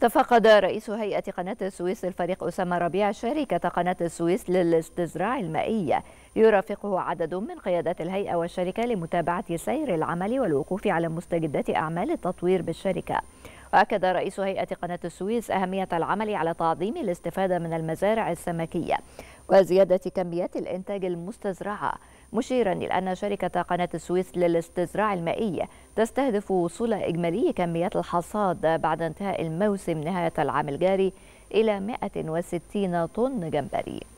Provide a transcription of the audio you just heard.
تفقد رئيس هيئة قناة السويس الفريق أسامة ربيع شركة قناة السويس للاستزراع المائية يرافقه عدد من قيادات الهيئة والشركة لمتابعة سير العمل والوقوف على مستجدات أعمال التطوير بالشركة وأكد رئيس هيئة قناة السويس أهمية العمل على تعظيم الاستفادة من المزارع السمكية وزيادة كميات الإنتاج المستزرعة مشيرا إلى أن شركة قناة السويس للاستزراع المائي تستهدف وصول إجمالي كميات الحصاد بعد انتهاء الموسم نهاية العام الجاري إلى 160 طن جمبري